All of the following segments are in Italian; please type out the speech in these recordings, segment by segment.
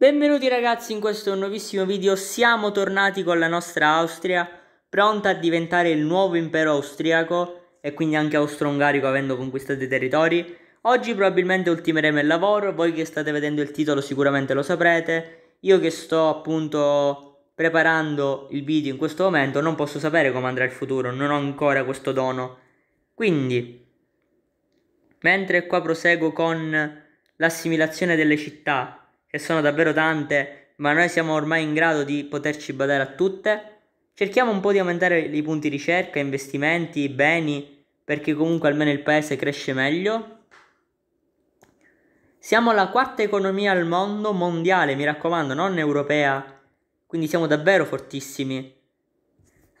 Benvenuti ragazzi in questo nuovissimo video, siamo tornati con la nostra Austria, pronta a diventare il nuovo impero austriaco e quindi anche austro-ungarico avendo conquistato i territori. Oggi probabilmente ultimeremo il lavoro, voi che state vedendo il titolo sicuramente lo saprete, io che sto appunto preparando il video in questo momento non posso sapere come andrà il futuro, non ho ancora questo dono. Quindi, mentre qua proseguo con l'assimilazione delle città che sono davvero tante, ma noi siamo ormai in grado di poterci badare a tutte. Cerchiamo un po' di aumentare i punti ricerca, investimenti, beni, perché comunque almeno il paese cresce meglio. Siamo la quarta economia al mondo mondiale, mi raccomando, non europea, quindi siamo davvero fortissimi.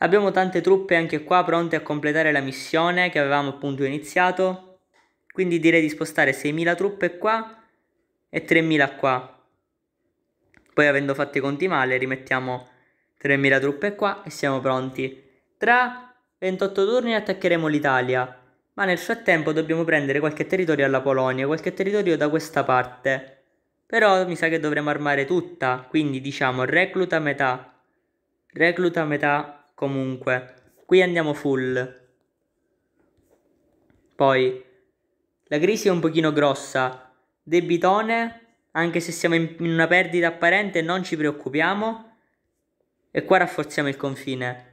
Abbiamo tante truppe anche qua pronte a completare la missione che avevamo appunto iniziato, quindi direi di spostare 6.000 truppe qua e 3.000 qua. Poi avendo fatto i conti male rimettiamo 3.000 truppe qua e siamo pronti. Tra 28 turni attaccheremo l'Italia, ma nel frattempo dobbiamo prendere qualche territorio alla Polonia, qualche territorio da questa parte. Però mi sa che dovremo armare tutta, quindi diciamo recluta metà. Recluta metà comunque. Qui andiamo full. Poi, la crisi è un pochino grossa. Debitone anche se siamo in una perdita apparente non ci preoccupiamo e qua rafforziamo il confine.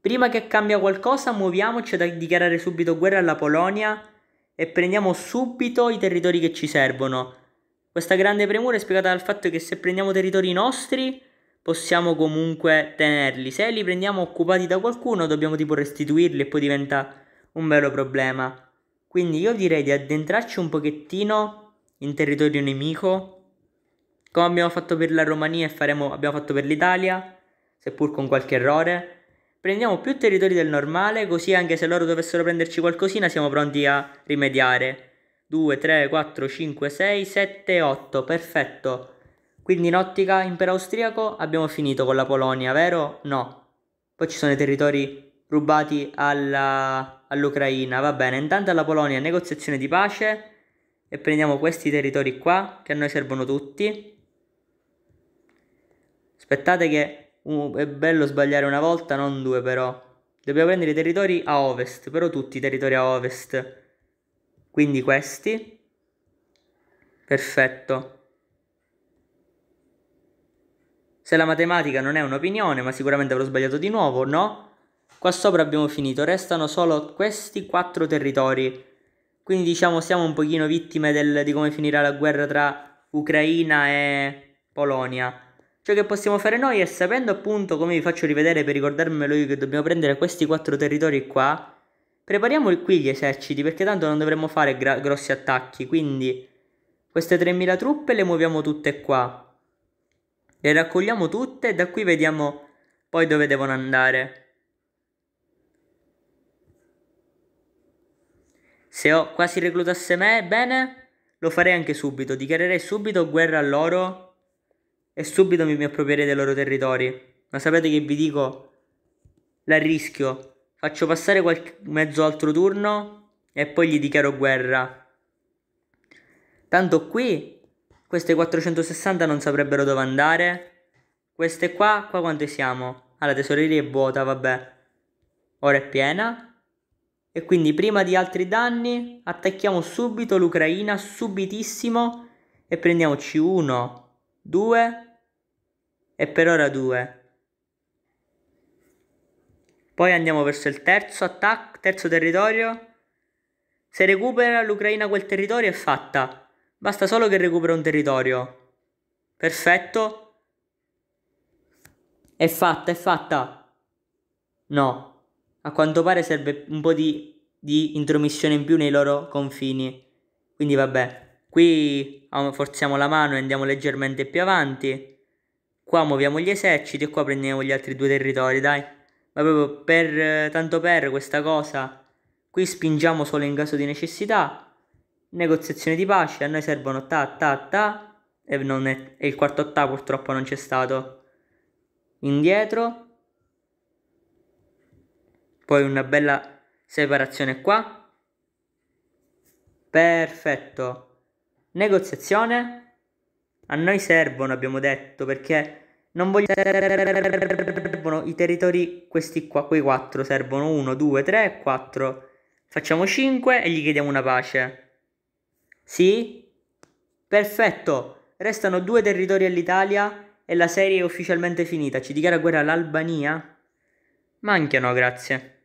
Prima che cambia qualcosa muoviamoci da dichiarare subito guerra alla Polonia e prendiamo subito i territori che ci servono. Questa grande premura è spiegata dal fatto che se prendiamo territori nostri possiamo comunque tenerli. Se li prendiamo occupati da qualcuno dobbiamo tipo restituirli e poi diventa un vero problema. Quindi io direi di addentrarci un pochettino in territorio nemico come abbiamo fatto per la Romania e faremo, abbiamo fatto per l'Italia, seppur con qualche errore. Prendiamo più territori del normale, così anche se loro dovessero prenderci qualcosina siamo pronti a rimediare. 2, 3, 4, 5, 6, 7, 8, perfetto. Quindi in ottica impero austriaco abbiamo finito con la Polonia, vero? No. Poi ci sono i territori rubati alla... all'Ucraina, va bene. Intanto alla Polonia negoziazione di pace e prendiamo questi territori qua che a noi servono tutti. Aspettate che uh, è bello sbagliare una volta, non due però. Dobbiamo prendere i territori a ovest, però tutti i territori a ovest. Quindi questi. Perfetto. Se la matematica non è un'opinione, ma sicuramente avrò sbagliato di nuovo, no? Qua sopra abbiamo finito, restano solo questi quattro territori. Quindi diciamo siamo un pochino vittime del, di come finirà la guerra tra Ucraina e Polonia. Ciò cioè, che possiamo fare noi è sapendo appunto, come vi faccio rivedere per ricordarmelo io, che dobbiamo prendere questi quattro territori qua, prepariamo qui gli eserciti, perché tanto non dovremmo fare grossi attacchi, quindi queste 3000 truppe le muoviamo tutte qua. Le raccogliamo tutte e da qui vediamo poi dove devono andare. Se ho quasi reclutasse me, bene, lo farei anche subito. Dichiarerei subito guerra a loro e subito mi approprierei dei loro territori. Ma sapete che vi dico? La rischio. Faccio passare qualche mezzo altro turno e poi gli dichiaro guerra. Tanto qui queste 460 non saprebbero dove andare. Queste qua, qua quante siamo? Ah, la tesoreria è vuota, vabbè. Ora è piena. E quindi prima di altri danni attacchiamo subito l'Ucraina, subitissimo, e prendiamoci uno, due, e per ora 2. Poi andiamo verso il terzo attacco, terzo territorio. Se recupera l'Ucraina quel territorio è fatta. Basta solo che recupera un territorio. Perfetto. È fatta, è fatta. No. A quanto pare serve un po' di, di intromissione in più nei loro confini. Quindi vabbè. Qui ah, forziamo la mano e andiamo leggermente più avanti. Qua muoviamo gli eserciti e qua prendiamo gli altri due territori, dai. Ma proprio per, tanto per questa cosa, qui spingiamo solo in caso di necessità. Negoziazione di pace, a noi servono ta ta ta. E, è, e il quarto ta purtroppo non c'è stato. Indietro. Poi una bella separazione qua. Perfetto. Negoziazione. A noi servono, abbiamo detto, perché non voglio... i territori, questi qua, quei quattro, servono uno, due, tre, quattro. Facciamo cinque e gli chiediamo una pace. Sì? Perfetto. Restano due territori all'Italia e la serie è ufficialmente finita. Ci dichiara guerra l'Albania? Ma grazie.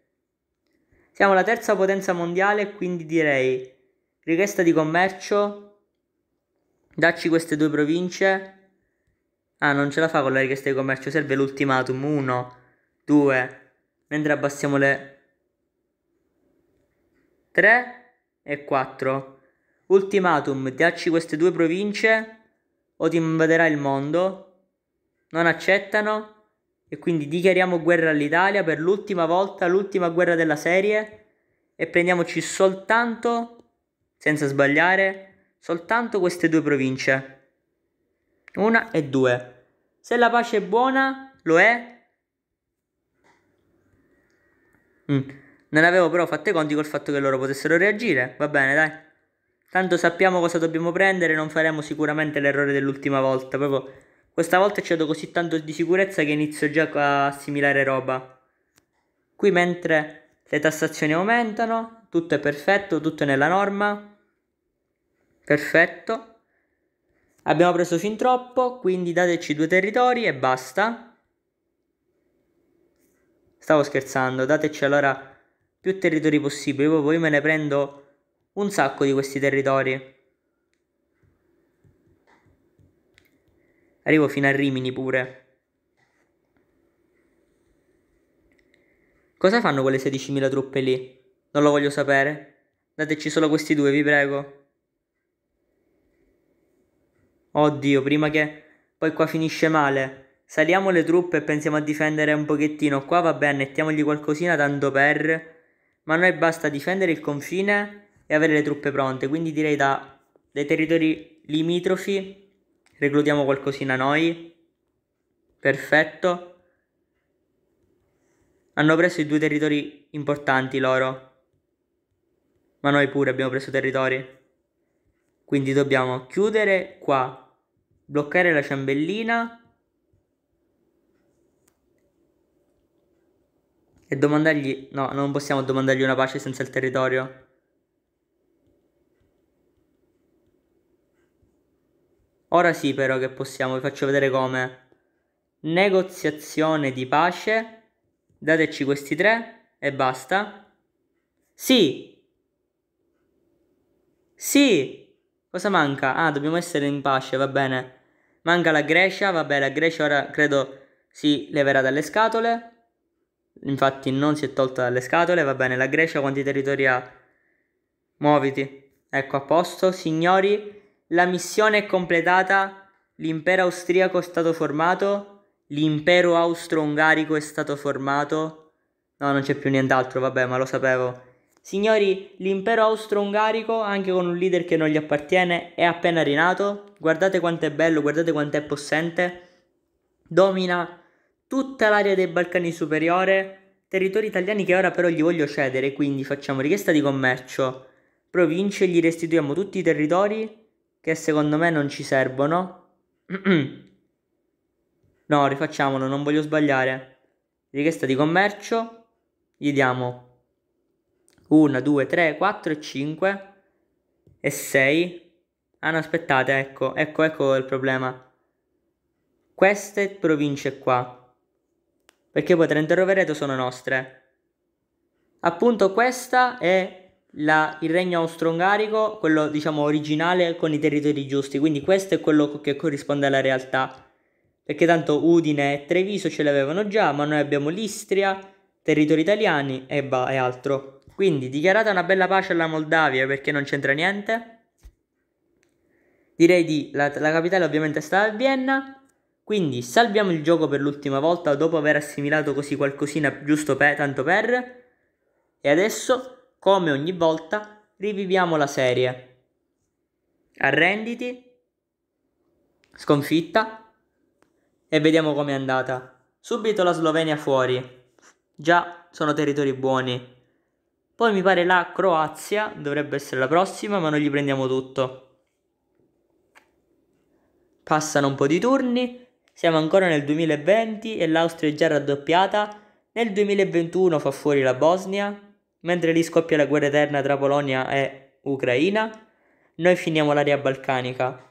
Siamo la terza potenza mondiale, quindi direi richiesta di commercio Dacci queste due province. Ah, non ce la fa con la richiesta di commercio, serve l'ultimatum. Uno, due. Mentre abbassiamo le... Tre e quattro. Ultimatum, dacci queste due province o ti invaderà il mondo. Non accettano e quindi dichiariamo guerra all'Italia per l'ultima volta, l'ultima guerra della serie e prendiamoci soltanto, senza sbagliare, soltanto queste due province. Una e due. Se la pace è buona, lo è. Mm. Non avevo però fatto i conti col fatto che loro potessero reagire. Va bene, dai. Tanto sappiamo cosa dobbiamo prendere, non faremo sicuramente l'errore dell'ultima volta. Proprio questa volta ci do così tanto di sicurezza che inizio già a assimilare roba. Qui mentre le tassazioni aumentano, tutto è perfetto, tutto è nella norma perfetto. Abbiamo preso fin troppo, quindi dateci due territori e basta. Stavo scherzando, dateci allora più territori possibili, poi me ne prendo un sacco di questi territori. Arrivo fino a Rimini pure. Cosa fanno quelle 16.000 truppe lì? Non lo voglio sapere. Dateci solo questi due, vi prego. Oddio, prima che... Poi qua finisce male. Saliamo le truppe e pensiamo a difendere un pochettino. Qua va bene, mettiamogli qualcosina tanto per... Ma a noi basta difendere il confine e avere le truppe pronte. Quindi direi da... dai territori limitrofi reclutiamo qualcosina noi. Perfetto. Hanno preso i due territori importanti loro. Ma noi pure abbiamo preso territori. Quindi dobbiamo chiudere qua bloccare la ciambellina e domandargli... No, non possiamo domandargli una pace senza il territorio. Ora sì però che possiamo, vi faccio vedere come. Negoziazione di pace. Dateci questi tre e basta. Sì! Sì! Cosa manca? Ah, dobbiamo essere in pace, va bene. Manca la Grecia, vabbè la Grecia ora credo si leverà dalle scatole. Infatti non si è tolta dalle scatole, va bene, la Grecia quanti territori ha? Muoviti. Ecco a posto, signori, la missione è completata, l'impero austriaco è stato formato, l'impero austro-ungarico è stato formato. No, non c'è più nient'altro, vabbè, ma lo sapevo. Signori, l'impero austro-ungarico, anche con un leader che non gli appartiene, è appena rinato. Guardate quanto è bello, guardate quanto è possente. Domina tutta l'area dei Balcani superiore, territori italiani che ora però gli voglio cedere, quindi facciamo richiesta di commercio, province, gli restituiamo tutti i territori che secondo me non ci servono. no, rifacciamolo, non voglio sbagliare. Richiesta di commercio, gli diamo 1, 2, 3, 4 5 e 6. Ah no, aspettate, ecco, ecco, ecco il problema. Queste province qua, perché poi Trento e Rovereto sono nostre. Appunto questa è la, il regno austro-ungarico, quello diciamo originale con i territori giusti, quindi questo è quello che corrisponde alla realtà. Perché tanto Udine e Treviso ce l'avevano già, ma noi abbiamo l'Istria, territori italiani e, ba- e altro. Quindi dichiarata una bella pace alla Moldavia perché non c'entra niente. Direi di la, la capitale ovviamente è stata Vienna. Quindi salviamo il gioco per l'ultima volta dopo aver assimilato così qualcosina giusto per, tanto per. E adesso, come ogni volta, riviviamo la serie. Arrenditi, sconfitta e vediamo com'è andata. Subito la Slovenia fuori. Già sono territori buoni. Poi mi pare la Croazia dovrebbe essere la prossima, ma noi gli prendiamo tutto. Passano un po' di turni, siamo ancora nel 2020 e l'Austria è già raddoppiata. Nel 2021 fa fuori la Bosnia, mentre lì scoppia la guerra eterna tra Polonia e Ucraina. Noi finiamo l'area balcanica.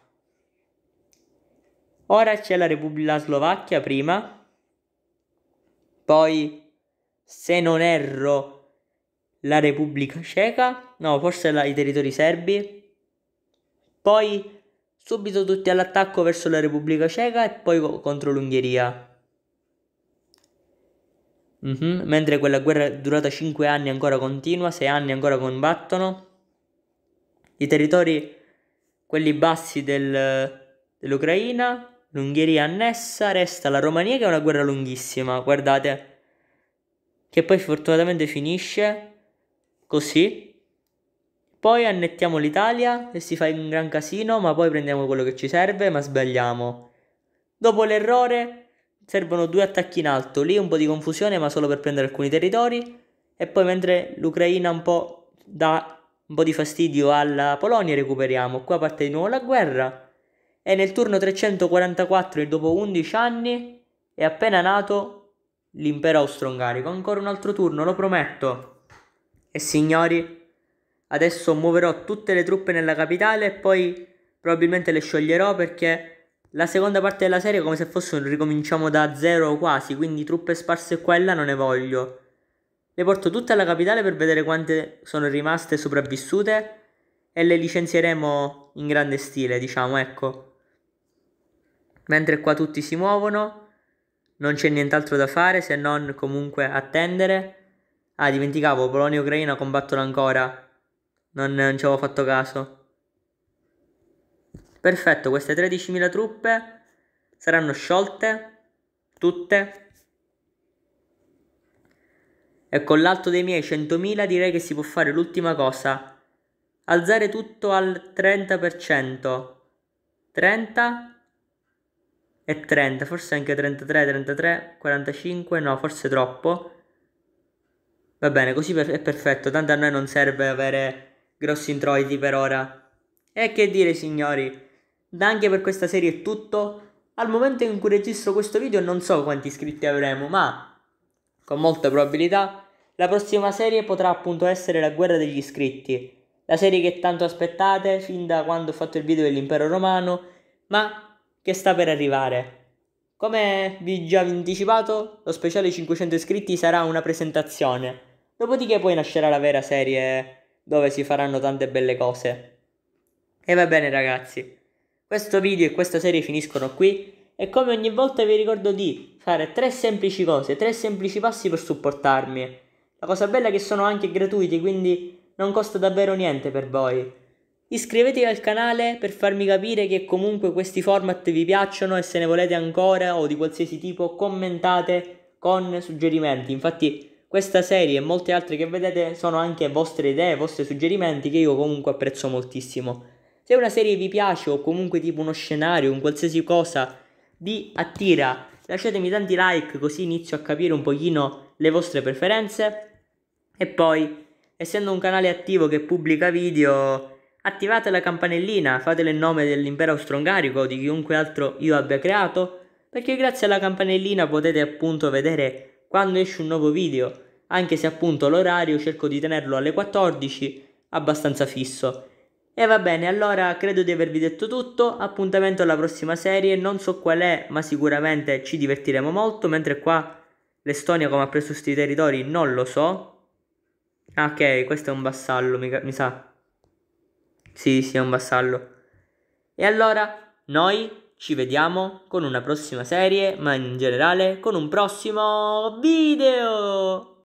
Ora c'è la Repubblica Slovacchia prima, poi se non erro la Repubblica Ceca, no, forse la, i territori serbi. Poi subito tutti all'attacco verso la Repubblica Ceca e poi co- contro l'Ungheria. Mm-hmm. Mentre quella guerra durata 5 anni ancora continua, 6 anni ancora combattono. I territori, quelli bassi del, dell'Ucraina, l'Ungheria annessa, resta la Romania che è una guerra lunghissima, guardate, che poi fortunatamente finisce così. Poi annettiamo l'Italia e si fa un gran casino, ma poi prendiamo quello che ci serve, ma sbagliamo. Dopo l'errore servono due attacchi in alto, lì un po' di confusione, ma solo per prendere alcuni territori. E poi mentre l'Ucraina un po' dà un po' di fastidio alla Polonia recuperiamo, qua parte di nuovo la guerra. E nel turno 344 e dopo 11 anni è appena nato l'impero austro-ungarico. Ancora un altro turno, lo prometto. E signori, adesso muoverò tutte le truppe nella capitale e poi probabilmente le scioglierò perché la seconda parte della serie è come se fosse un ricominciamo da zero quasi, quindi truppe sparse qua e là non ne voglio. Le porto tutte alla capitale per vedere quante sono rimaste sopravvissute e le licenzieremo in grande stile, diciamo, ecco. Mentre qua tutti si muovono, non c'è nient'altro da fare se non comunque attendere Ah, dimenticavo, Polonia-Ucraina e combattono ancora. Non, non ci avevo fatto caso. Perfetto, queste 13.000 truppe saranno sciolte, tutte. E con l'alto dei miei 100.000 direi che si può fare l'ultima cosa. Alzare tutto al 30%. 30 e 30, forse anche 33, 33, 45, no, forse troppo. Va bene, così è perfetto, tanto a noi non serve avere grossi introiti per ora. E che dire signori, da anche per questa serie è tutto. Al momento in cui registro questo video non so quanti iscritti avremo, ma con molta probabilità la prossima serie potrà appunto essere la guerra degli iscritti. La serie che tanto aspettate fin da quando ho fatto il video dell'impero romano, ma che sta per arrivare. Come vi già anticipato, lo speciale 500 iscritti sarà una presentazione Dopodiché poi nascerà la vera serie dove si faranno tante belle cose. E va bene ragazzi, questo video e questa serie finiscono qui e come ogni volta vi ricordo di fare tre semplici cose, tre semplici passi per supportarmi. La cosa bella è che sono anche gratuiti, quindi non costa davvero niente per voi. Iscrivetevi al canale per farmi capire che comunque questi format vi piacciono e se ne volete ancora o di qualsiasi tipo commentate con suggerimenti. Infatti questa serie e molte altre che vedete sono anche vostre idee, vostri suggerimenti che io comunque apprezzo moltissimo. Se una serie vi piace o comunque tipo uno scenario, un qualsiasi cosa vi attira, lasciatemi tanti like così inizio a capire un pochino le vostre preferenze. E poi, essendo un canale attivo che pubblica video, attivate la campanellina, fatele il nome dell'impero austro-ungarico o di chiunque altro io abbia creato, perché grazie alla campanellina potete appunto vedere quando esce un nuovo video, anche se appunto l'orario cerco di tenerlo alle 14, abbastanza fisso. E va bene, allora credo di avervi detto tutto, appuntamento alla prossima serie, non so qual è, ma sicuramente ci divertiremo molto, mentre qua l'Estonia come ha preso questi territori non lo so. Ah ok, questo è un vassallo, mi, mi sa. Sì, sì, è un vassallo. E allora, noi ci vediamo con una prossima serie, ma in generale con un prossimo video!